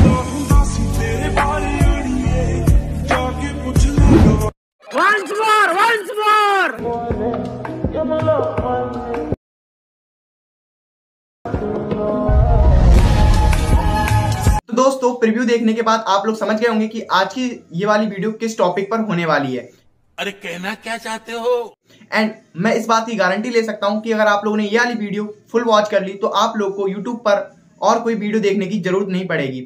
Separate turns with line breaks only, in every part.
तो दोस्तों प्रीव्यू देखने के बाद आप लोग समझ गए होंगे कि आज की ये वाली वीडियो किस टॉपिक पर होने वाली है अरे कहना क्या चाहते हो एंड मैं इस बात की गारंटी ले सकता हूं कि अगर आप लोगों ने ये वाली वीडियो फुल वॉच कर ली तो आप लोग को यूट्यूब पर और कोई वीडियो देखने की जरूरत नहीं पड़ेगी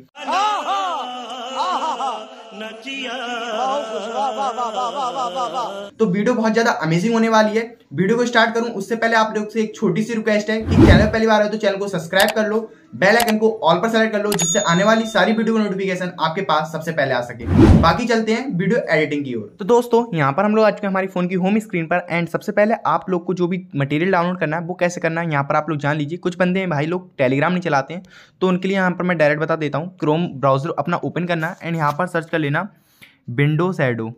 तो वीडियो बहुत ज्यादा अमेजिंग होने वाली है वीडियो को स्टार्ट करूं उससे पहले आप लोग से एक छोटी सी रिक्वेस्ट है कि चैनल पहली बार है तो चैनल को सब्सक्राइब कर लो बेल आइकन को ऑल पर सेलेक्ट कर लो जिससे आने वाली सारी वीडियो का नोटिफिकेशन आपके पास सबसे पहले आ सके बाकी चलते हैं वीडियो एडिटिंग की ओर तो दोस्तों यहाँ पर हम लोग आ चुके हैं हमारी फोन की होम स्क्रीन पर एंड सबसे पहले आप लोग को जो भी मटेरियल डाउनलोड करना है वो कैसे करना है यहाँ पर आप लोग जान लीजिए कुछ बंदे हैं भाई लोग टेलीग्राम नहीं चलाते हैं तो उनके लिए यहाँ पर मैं डायरेक्ट बता देता हूँ क्रोम ब्राउजर अपना ओपन करना एंड यहाँ पर सर्च कर लेना विंडो सैडो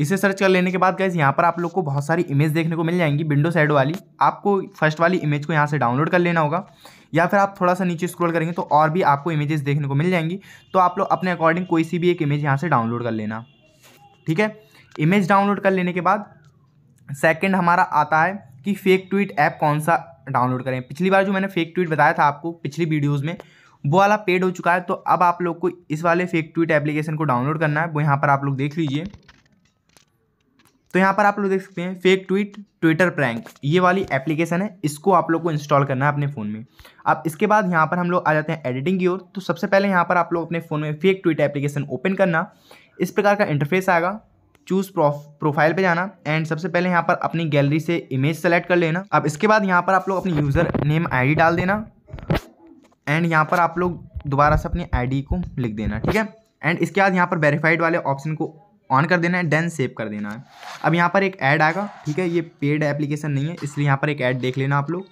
इसे सर्च कर लेने के बाद गैस यहाँ पर आप लोग को बहुत सारी इमेज देखने को मिल जाएंगी विंडो साइड वाली आपको फर्स्ट वाली इमेज को यहाँ से डाउनलोड कर लेना होगा या फिर आप थोड़ा सा नीचे स्क्रॉल करेंगे तो और भी आपको इमेजेस देखने को मिल जाएंगी तो आप लोग अपने अकॉर्डिंग कोई सी भी एक इमेज यहाँ से डाउनलोड कर लेना ठीक है इमेज डाउनलोड कर लेने के बाद सेकेंड हमारा आता है कि फेक ट्वीट ऐप कौन सा डाउनलोड करें पिछली बार जो मैंने फेक ट्वीट बताया था आपको पिछली वीडियोज़ में वो वाला पेड हो चुका है तो अब आप लोग को इस वाले फेक ट्वीट एप्लीकेशन को डाउनलोड करना है वो यहाँ पर आप लोग देख लीजिए तो यहाँ पर आप लोग देख सकते हैं फेक ट्वीट ट्विटर प्रैंक ये वाली एप्लीकेशन है इसको आप लोग को इंस्टॉल करना है अपने फ़ोन में अब इसके बाद यहाँ पर हम लोग आ जाते हैं एडिटिंग की ओर तो सबसे पहले यहाँ पर आप लोग अपने फ़ोन में फेक ट्वीट एप्लीकेशन ओपन करना इस प्रकार का इंटरफेस आएगा चूज़ प्रोफाइल पे जाना एंड सबसे पहले यहाँ पर अपनी गैलरी से इमेज सेलेक्ट कर लेना अब इसके बाद यहाँ पर आप लोग अपनी यूज़र नेम आईडी डाल देना एंड यहाँ पर आप लोग दोबारा से अपनी आईडी को लिख देना ठीक है एंड इसके बाद यहाँ पर वेरीफाइड वाले ऑप्शन को ऑन कर देना है डेन सेव कर देना है अब यहाँ पर एक ऐड आएगा ठीक है ये पेड एप्लीकेशन नहीं है इसलिए यहाँ पर एक ऐड देख लेना आप लोग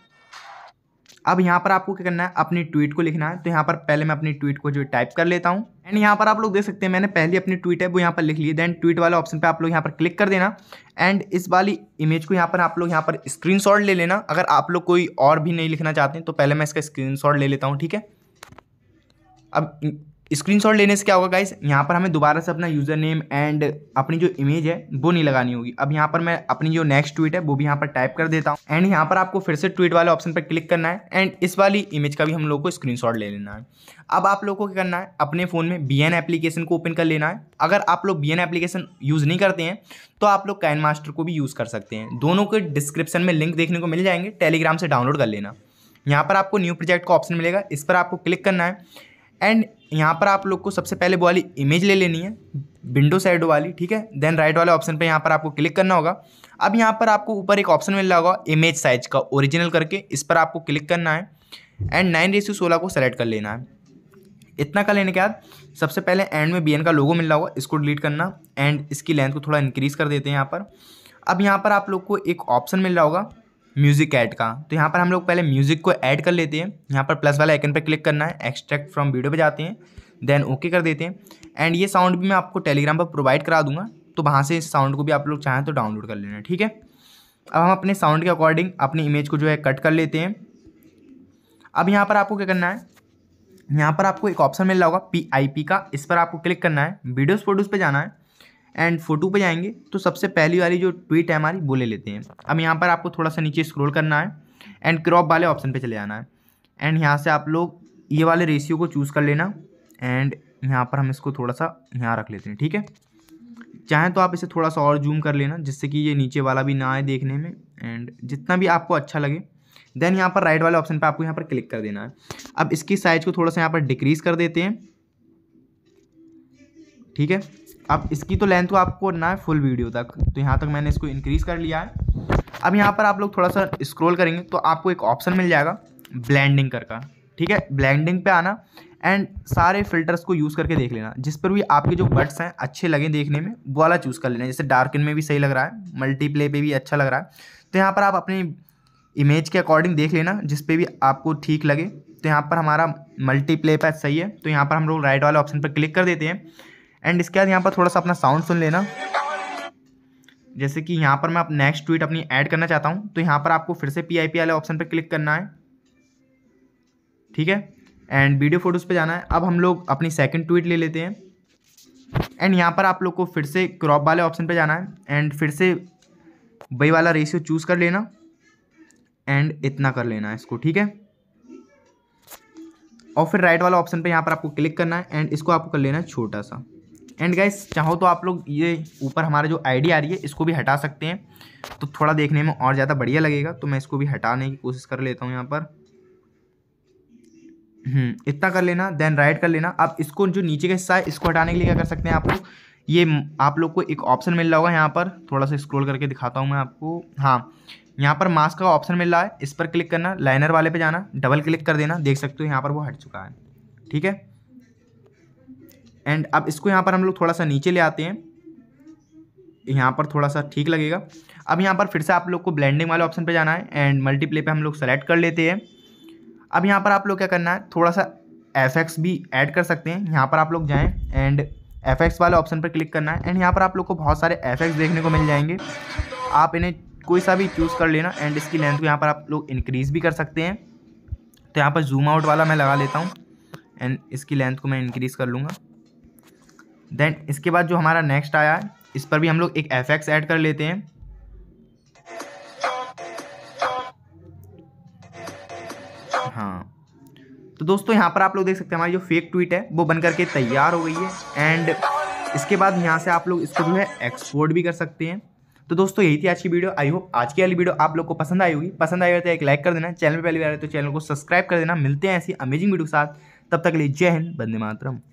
अब यहाँ पर आपको क्या करना है अपनी ट्वीट को लिखना है तो यहाँ पर पहले मैं अपनी ट्वीट को जो टाइप कर लेता हूँ एंड यहाँ पर आप लोग देख सकते हैं मैंने पहली अपनी ट्वीट है वो यहाँ पर लिख ली देन ट्वीट वाले ऑप्शन पे आप लोग यहाँ पर क्लिक कर देना एंड इस वाली इमेज को यहाँ पर आप लोग यहाँ पर स्क्रीन ले लेना अगर आप लोग कोई और भी नहीं लिखना चाहते हैं तो पहले मैं इसका स्क्रीन ले लेता हूँ ठीक है अब स्क्रीनशॉट लेने से क्या होगा गाइस यहाँ पर हमें दोबारा से अपना यूज़र नेम एंड अपनी जो इमेज है वो नहीं लगानी होगी अब यहाँ पर मैं अपनी जो नेक्स्ट ट्वीट है वो भी यहाँ पर टाइप कर देता हूँ एंड यहाँ पर आपको फिर से ट्वीट वाले ऑप्शन पर क्लिक करना है एंड इस वाली इमेज का भी हम लोग को स्क्रीन ले लेना है अब आप लोगों को क्या करना है अपने फ़ोन में बी एप्लीकेशन को ओपन कर लेना है अगर आप लोग बी एप्लीकेशन यूज़ नहीं करते हैं तो आप लोग कैन मास्टर को भी यूज़ कर सकते हैं दोनों के डिस्क्रिप्शन में लिंक देखने को मिल जाएंगे टेलीग्राम से डाउनलोड कर लेना यहाँ पर आपको न्यू प्रोजेक्ट का ऑप्शन मिलेगा इस पर आपको क्लिक करना है एंड यहाँ पर आप लोग को सबसे पहले वो वाली इमेज ले लेनी है विंडो साइड वाली ठीक है देन राइट वाले ऑप्शन पर यहाँ पर आपको क्लिक करना होगा अब यहाँ पर आपको ऊपर एक ऑप्शन मिल रहा होगा इमेज साइज का ओरिजिनल करके इस पर आपको क्लिक करना है एंड नाइन रेसियो सोलह को सेलेक्ट कर लेना है इतना का लेने के बाद सबसे पहले एंड में बी का लोगो मिल रहा होगा इसको डिलीट करना एंड इसकी लेंथ को थोड़ा इंक्रीज़ कर देते हैं यहाँ पर अब यहाँ पर आप लोग को एक ऑप्शन मिल रहा होगा म्यूज़िक ऐड का तो यहाँ पर हम लोग पहले म्यूज़िक को ऐड कर लेते हैं यहाँ पर प्लस वाला आइकन पर क्लिक करना है एक्सट्रैक्ट फ्रॉम वीडियो पर जाते हैं देन ओके कर देते हैं एंड ये साउंड भी मैं आपको टेलीग्राम पर प्रोवाइड करा दूंगा तो वहाँ से इस साउंड को भी आप लोग चाहें तो डाउनलोड कर लेना ठीक है अब हम अपने साउंड के अकॉर्डिंग अपनी इमेज को जो है कट कर लेते हैं अब यहाँ पर आपको क्या करना है यहाँ पर आपको एक ऑप्शन मिल रहा होगा पी आई पी का इस पर आपको क्लिक करना है वीडियोस फोटोज़ पे जाना है एंड फोटो पे जाएंगे तो सबसे पहली वाली जो ट्वीट है हमारी वो ले लेते हैं अब यहाँ पर आपको थोड़ा सा नीचे स्क्रॉल करना है एंड क्रॉप वाले ऑप्शन पे चले जाना है एंड यहाँ से आप लोग ये वाले रेशियो को चूज़ कर लेना एंड यहाँ पर हम इसको थोड़ा सा यहाँ रख लेते हैं ठीक है चाहें तो आप इसे थोड़ा सा और जूम कर लेना जिससे कि ये नीचे वाला भी ना आए देखने में एंड जितना भी आपको अच्छा लगे देन यहाँ पर राइट वाले ऑप्शन पर आपको यहाँ पर क्लिक कर देना है अब इसकी साइज़ को थोड़ा सा यहाँ पर डिक्रीज़ कर देते हैं ठीक है अब इसकी तो लेंथ को आपको ना है फुल वीडियो तक तो यहाँ तक मैंने इसको इंक्रीज़ कर लिया है अब यहाँ पर आप लोग थोड़ा सा स्क्रॉल करेंगे तो आपको एक ऑप्शन मिल जाएगा ब्लैंडिंग कर का ठीक है ब्लैंडिंग पे आना एंड सारे फिल्टर्स को यूज़ करके देख लेना जिस पर भी आपके जो बर्ड्स हैं अच्छे लगें देखने में वो वाला चूज़ कर लेना जैसे इन में भी सही लग रहा है मल्टीप्ले पर भी अच्छा लग रहा है तो यहाँ पर आप अपनी इमेज के अकॉर्डिंग देख लेना जिस पर भी आपको ठीक लगे तो यहाँ पर हमारा मल्टीप्ले पर सही है तो यहाँ पर हम लोग राइट वाले ऑप्शन पर क्लिक कर देते हैं एंड इसके बाद यहाँ पर थोड़ा सा अपना साउंड सुन लेना जैसे कि यहाँ पर मैं आप नेक्स्ट ट्वीट अपनी ऐड करना चाहता हूँ तो यहाँ पर आपको फिर से पी आई पी वाले ऑप्शन पर क्लिक करना है ठीक है एंड वीडियो फोटोज़ पे जाना है अब हम लोग अपनी सेकंड ट्वीट ले लेते हैं एंड यहाँ पर आप लोग को फिर से क्रॉप वाले ऑप्शन पे जाना है एंड फिर से बई वाला रेशियो चूज़ कर लेना एंड इतना कर लेना है इसको ठीक है और फिर राइट वाला ऑप्शन पे यहाँ पर आपको क्लिक करना है एंड इसको आपको कर लेना है छोटा सा एंड गाइस चाहो तो आप लोग ये ऊपर हमारा जो आईडी आ रही है इसको भी हटा सकते हैं तो थोड़ा देखने में और ज़्यादा बढ़िया लगेगा तो मैं इसको भी हटाने की कोशिश कर लेता हूँ यहाँ पर हम्म, इतना कर लेना देन राइट कर लेना अब इसको जो नीचे का हिस्सा है इसको हटाने के लिए क्या कर सकते हैं आप लोग ये आप लोग को एक ऑप्शन मिल रहा होगा यहाँ पर थोड़ा सा स्क्रोल करके दिखाता हूँ मैं आपको हाँ यहाँ पर मास्क का ऑप्शन मिल रहा है इस पर क्लिक करना लाइनर वाले पे जाना डबल क्लिक कर देना देख सकते हो यहाँ पर वो हट चुका है ठीक है एंड अब इसको यहाँ पर हम लोग थोड़ा सा नीचे ले आते हैं यहाँ पर थोड़ा सा ठीक लगेगा अब यहाँ पर फिर से आप लोग को ब्लेंडिंग वाले ऑप्शन पे जाना है एंड मल्टीप्ले पे हम लोग सेलेक्ट कर लेते हैं अब यहाँ पर आप लोग क्या करना है थोड़ा सा एफ भी ऐड कर सकते हैं यहाँ पर आप लोग जाएँ एंड एफ वाले ऑप्शन पर क्लिक करना है एंड यहाँ पर आप लोग को बहुत सारे एफ देखने को मिल जाएंगे आप इन्हें कोई सा भी चूज़ कर लेना एंड इसकी लेंथ को यहाँ पर आप लोग इंक्रीज़ भी कर सकते हैं तो यहाँ पर जूम आउट वाला मैं लगा लेता हूँ एंड इसकी लेंथ को मैं इंक्रीज़ कर लूँगा देन इसके बाद जो हमारा नेक्स्ट आया है इस पर भी हम लोग एक एफ एक्स ऐड कर लेते हैं हाँ तो दोस्तों यहाँ पर आप लोग देख सकते हैं हमारी जो फेक ट्वीट है वो बन करके तैयार हो गई है एंड इसके बाद यहाँ से आप लोग इसको जो है एक्सपोर्ट भी कर सकते हैं तो दोस्तों यही थी आज की वीडियो आई होप आज की वाली वीडियो आप लोग को पसंद आई होगी पसंद आई हो तो एक लाइक कर देना चैनल पर पहली बार तो चैनल को सब्सक्राइब कर देना मिलते हैं ऐसी अमेजिंग वीडियो के साथ तब तक लिए जय हिंद बंदे मातरम